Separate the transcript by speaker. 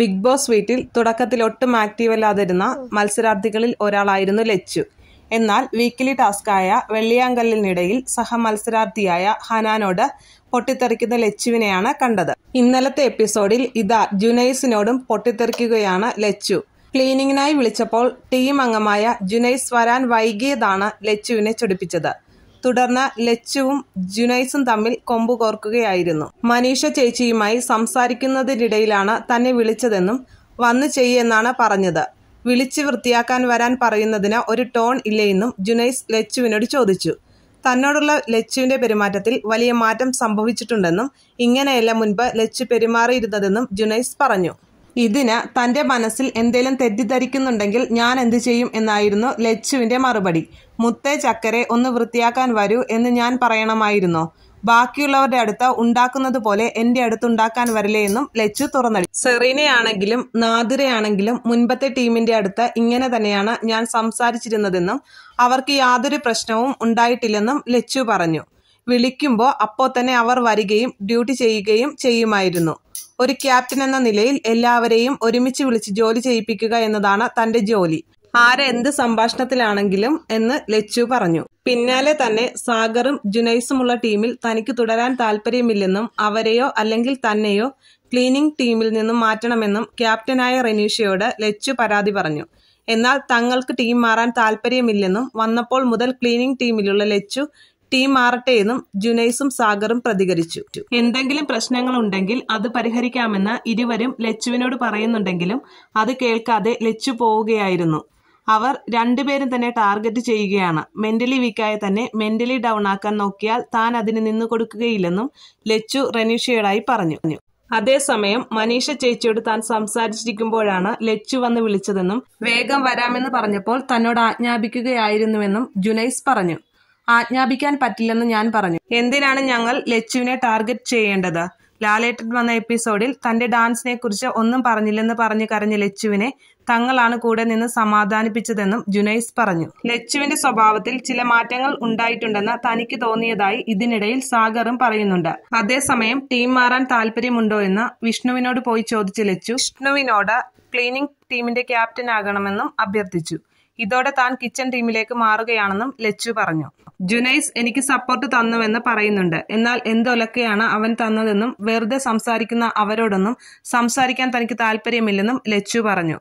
Speaker 1: big boss വീട്ടിൽ തുടക്കത്തിൽ ഒട്ടും ആക്റ്റീവല്ലാതിരുന്ന മത്സരാർത്ഥികളിൽ ഒരാളായിരുന്നു ലച്ചു എന്നാൽ വീക്കിലി ടാസ്കായ വെള്ളിയാങ്കല്ലിനിടയിൽ സഹമത്സരാർത്ഥിയായ ഹനാനോട് പൊട്ടിത്തെറിക്കുന്ന ലച്ചുവിനെയാണ് കണ്ടത് ഇന്നലത്തെ എപ്പിസോഡിൽ ഇതാ ജുനൈസിനോടും പൊട്ടിത്തെറിക്കുകയാണ് ലച്ചു ക്ലീനിങ്ങിനായി വിളിച്ചപ്പോൾ ടീം അംഗമായ ജുനൈസ് വരാൻ വൈകിയതാണ് ലച്ചുവിനെ ചൊടിപ്പിച്ചത് തുടർന്ന് ലച്ചുവും ജുനൈസും തമ്മിൽ കൊമ്പുകോർക്കുകയായിരുന്നു കോർക്കുകയായിരുന്നു മനീഷ ചേച്ചിയുമായി സംസാരിക്കുന്നതിനിടയിലാണ് തന്നെ വിളിച്ചതെന്നും വന്നു ചെയ്യെന്നാണ് പറഞ്ഞത് വിളിച്ച് വൃത്തിയാക്കാൻ വരാൻ പറയുന്നതിന് ഒരു ടോൺ ഇല്ലയെന്നും ജുനൈസ് ലച്ചുവിനോട് ചോദിച്ചു തന്നോടുള്ള ലച്ചുവിന്റെ പെരുമാറ്റത്തിൽ വലിയ മാറ്റം സംഭവിച്ചിട്ടുണ്ടെന്നും ഇങ്ങനെയല്ല മുൻപ് ലച്ചു പെരുമാറിയിരുന്നതെന്നും ജുനൈസ് പറഞ്ഞു ഇതിന് തന്റെ മനസ്സിൽ എന്തേലും തെറ്റിദ്ധരിക്കുന്നുണ്ടെങ്കിൽ ഞാൻ എന്തു ചെയ്യും എന്നായിരുന്നു ലച്ചുവിന്റെ മറുപടി മുത്തേ ചക്കരെ ഒന്ന് വൃത്തിയാക്കാൻ വരൂ എന്ന് ഞാൻ പറയണമായിരുന്നോ ബാക്കിയുള്ളവരുടെ അടുത്ത് ഉണ്ടാക്കുന്നത് പോലെ എന്റെ അടുത്ത് ഉണ്ടാക്കാൻ വരില്ലേ എന്നും ലച്ചു തുറന്നടി സെറീനയാണെങ്കിലും നാദിരയാണെങ്കിലും മുൻപത്തെ ടീമിന്റെ അടുത്ത് ഇങ്ങനെ തന്നെയാണ് ഞാൻ സംസാരിച്ചിരുന്നതെന്നും അവർക്ക് യാതൊരു പ്രശ്നവും ഉണ്ടായിട്ടില്ലെന്നും ലച്ചു പറഞ്ഞു വിളിക്കുമ്പോൾ അപ്പോൾ തന്നെ അവർ വരികയും ഡ്യൂട്ടി ചെയ്യുകയും ചെയ്യുമായിരുന്നു ഒരു ക്യാപ്റ്റൻ എന്ന നിലയിൽ എല്ലാവരെയും ഒരുമിച്ച് വിളിച്ച് ജോലി ചെയ്യിപ്പിക്കുക എന്നതാണ് തന്റെ ജോലി ആരെന്ത് സംഭാഷണത്തിലാണെങ്കിലും എന്ന് ലച്ചു പറഞ്ഞു പിന്നാലെ തന്നെ സാഗറും ജുനൈസുമുള്ള ടീമിൽ തനിക്ക് തുടരാൻ താല്പര്യമില്ലെന്നും അവരെയോ അല്ലെങ്കിൽ തന്നെയോ ക്ലീനിംഗ് ടീമിൽ നിന്നും മാറ്റണമെന്നും ക്യാപ്റ്റനായ റെനീഷയോട് ലച്ചു പരാതി പറഞ്ഞു എന്നാൽ തങ്ങൾക്ക് ടീം മാറാൻ താല്പര്യമില്ലെന്നും വന്നപ്പോൾ മുതൽ ക്ലീനിംഗ് ടീമിലുള്ള ലച്ചു ടീം മാറട്ടെ എന്നും ജുനൈസും സാഗറും പ്രതികരിച്ചു എന്തെങ്കിലും പ്രശ്നങ്ങൾ ഉണ്ടെങ്കിൽ അത് പരിഹരിക്കാമെന്ന് ഇരുവരും ലച്ചുവിനോട് പറയുന്നുണ്ടെങ്കിലും അത് കേൾക്കാതെ ലച്ചു പോവുകയായിരുന്നു അവർ രണ്ടുപേരും തന്നെ ടാർഗറ്റ് ചെയ്യുകയാണ് മെന്റലി വീക്കായ തന്നെ മെന്റലി ഡൗൺ ആക്കാൻ നോക്കിയാൽ താൻ അതിന് നിന്നു കൊടുക്കുകയില്ലെന്നും ലച്ചു റെനീഷയോടായി പറഞ്ഞു അതേസമയം മനീഷ ചേച്ചിയോട് താൻ സംസാരിച്ചിരിക്കുമ്പോഴാണ് ലച്ചു വന്ന് വിളിച്ചതെന്നും വേഗം വരാമെന്ന് പറഞ്ഞപ്പോൾ തന്നോട് ആജ്ഞാപിക്കുകയായിരുന്നുവെന്നും ജുനൈസ് പറഞ്ഞു ആജ്ഞാപിക്കാൻ പറ്റില്ലെന്ന് ഞാൻ പറഞ്ഞു എന്തിനാണ് ഞങ്ങൾ ലച്ചുവിനെ ടാർഗറ്റ് ചെയ്യേണ്ടത് ലാലേട്ടൻ വന്ന എപ്പിസോഡിൽ തന്റെ ഡാൻസിനെ കുറിച്ച് ഒന്നും പറഞ്ഞില്ലെന്ന് പറഞ്ഞു കരഞ്ഞ ലച്ചുവിനെ തങ്ങളാണ് കൂടെ നിന്ന് സമാധാനിപ്പിച്ചതെന്നും ജുനൈസ് പറഞ്ഞു ലച്ചുവിന്റെ സ്വഭാവത്തിൽ ചില മാറ്റങ്ങൾ ഉണ്ടായിട്ടുണ്ടെന്ന് തനിക്ക് തോന്നിയതായി ഇതിനിടയിൽ സാഗറും പറയുന്നുണ്ട് അതേസമയം ടീം മാറാൻ താല്പര്യമുണ്ടോ എന്ന് വിഷ്ണുവിനോട് പോയി ചോദിച്ച ലച്ചു വിഷ്ണുവിനോട് ക്ലീനിംഗ് ടീമിന്റെ ക്യാപ്റ്റൻ ആകണമെന്നും അഭ്യർത്ഥിച്ചു ഇതോടെ താൻ കിച്ചൺ ടീമിലേക്ക് മാറുകയാണെന്നും ലച്ചു പറഞ്ഞു ജുനൈസ് എനിക്ക് സപ്പോർട്ട് തന്നുവെന്ന് പറയുന്നുണ്ട് എന്നാൽ എന്തൊലക്കെയാണ് അവൻ തന്നതെന്നും വെറുതെ സംസാരിക്കുന്ന അവരോടൊന്നും സംസാരിക്കാൻ തനിക്ക് താല്പര്യമില്ലെന്നും ലച്ചു പറഞ്ഞു